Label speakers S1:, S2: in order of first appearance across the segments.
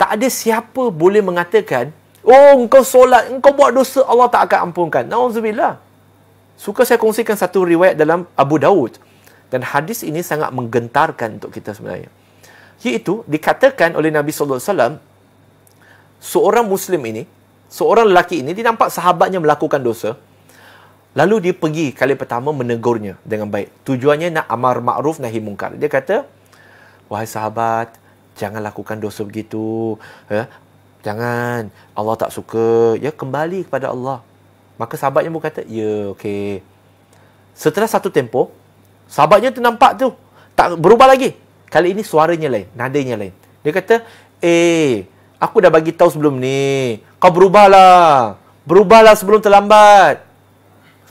S1: Tak ada siapa boleh mengatakan Oh engkau solat engkau buat dosa Allah tak akan ampunkan Nauzubillah Suka saya kongsikan satu riwayat dalam Abu Daud dan hadis ini sangat menggentarkan untuk kita sebenarnya. Iaitu dikatakan oleh Nabi sallallahu alaihi wasallam seorang muslim ini, seorang lelaki ini dia nampak sahabatnya melakukan dosa. Lalu dia pergi kali pertama menegurnya dengan baik. Tujuannya nak amar ma'ruf nahi mungkar. Dia kata, wahai sahabat, jangan lakukan dosa begitu. Ya, jangan, Allah tak suka. Ya, kembali kepada Allah. Maka sahabatnya pun kata, ya, okey. Setelah satu tempoh, sahabatnya tu nampak tu. Tak berubah lagi. Kali ini suaranya lain, nadanya lain. Dia kata, eh, aku dah bagi tahu sebelum ni. Kau berubahlah. Berubahlah sebelum terlambat.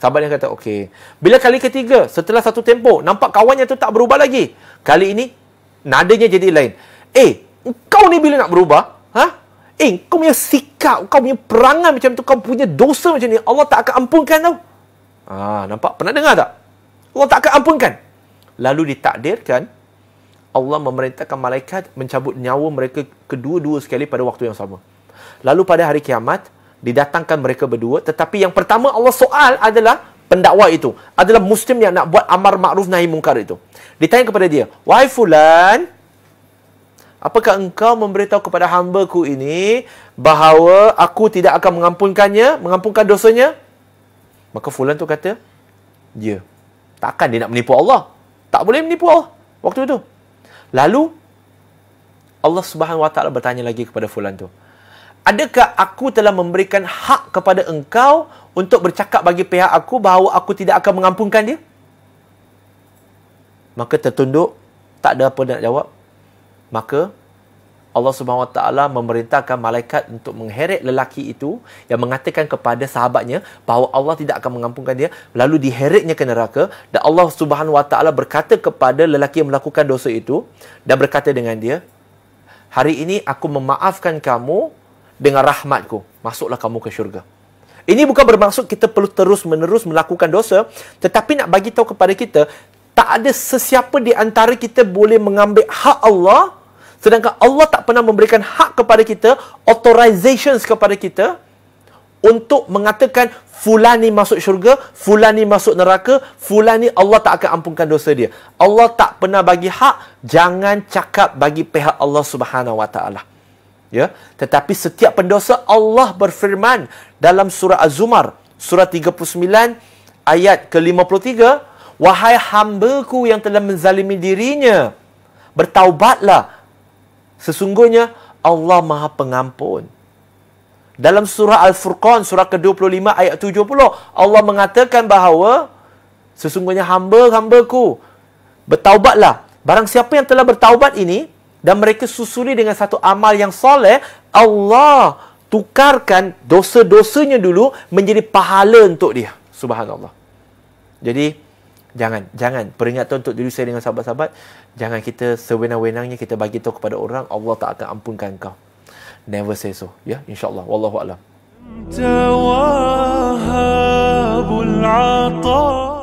S1: Sahabat dia kata, okey. Bila kali ketiga, setelah satu tempo, nampak kawannya tu tak berubah lagi. Kali ini, nadanya jadi lain. Eh, kau ni bila nak berubah? Ha? Eh, kau punya sikap, kau punya perangan macam tu, kau punya dosa macam ni, Allah tak akan ampunkan tau. Ah, nampak? Pernah dengar tak? Allah tak akan ampunkan. Lalu ditakdirkan, Allah memerintahkan malaikat mencabut nyawa mereka kedua-dua sekali pada waktu yang sama. Lalu pada hari kiamat, didatangkan mereka berdua tetapi yang pertama Allah soal adalah pendakwa itu adalah muslim yang nak buat amar makruf nahi mungkar itu ditanya kepada dia wahai fulan apakah engkau memberitahu kepada hamba-ku ini bahawa aku tidak akan mengampunkannya mengampunkan dosanya maka fulan tu kata dia ya. takkan dia nak menipu Allah tak boleh menipu Allah waktu itu lalu Allah Subhanahu Wa Taala bertanya lagi kepada fulan tu Adakah aku telah memberikan hak kepada engkau untuk bercakap bagi pihak aku bahawa aku tidak akan mengampunkan dia? Maka tertunduk, tak ada apa nak jawab. Maka Allah Subhanahu Wa Taala memerintahkan malaikat untuk mengheret lelaki itu yang mengatakan kepada sahabatnya bahawa Allah tidak akan mengampunkan dia lalu diheretnya ke neraka dan Allah Subhanahu Wa Taala berkata kepada lelaki yang melakukan dosa itu dan berkata dengan dia hari ini aku memaafkan kamu dengan rahmatku, masuklah kamu ke syurga. Ini bukan bermaksud kita perlu terus-menerus melakukan dosa, tetapi nak bagi tahu kepada kita, tak ada sesiapa di antara kita boleh mengambil hak Allah, sedangkan Allah tak pernah memberikan hak kepada kita, authorizations kepada kita, untuk mengatakan fulani masuk syurga, fulani masuk neraka, fulani Allah tak akan ampunkan dosa dia. Allah tak pernah bagi hak, jangan cakap bagi pihak Allah Subhanahu Wa Taala ya tetapi setiap pendosa Allah berfirman dalam surah az-zumar surah 39 ayat ke-53 wahai hamba-ku yang telah menzalimi dirinya bertaubatlah sesungguhnya Allah Maha Pengampun dalam surah al-furqan surah ke-25 ayat 70 Allah mengatakan bahawa sesungguhnya hamba-hamba-ku bertaubatlah barang siapa yang telah bertaubat ini dan mereka susuli dengan satu amal yang soleh, Allah tukarkan dosa-dosanya dulu menjadi pahala untuk dia. Subhanallah. Jadi, jangan, jangan. Peringatan untuk diri saya dengan sahabat-sahabat, jangan kita sewenang-wenangnya kita bagi tahu kepada orang, Allah tak akan ampunkan kau. Never say so. Ya, insyaAllah. Wallahu'alam. Tawahabul Atah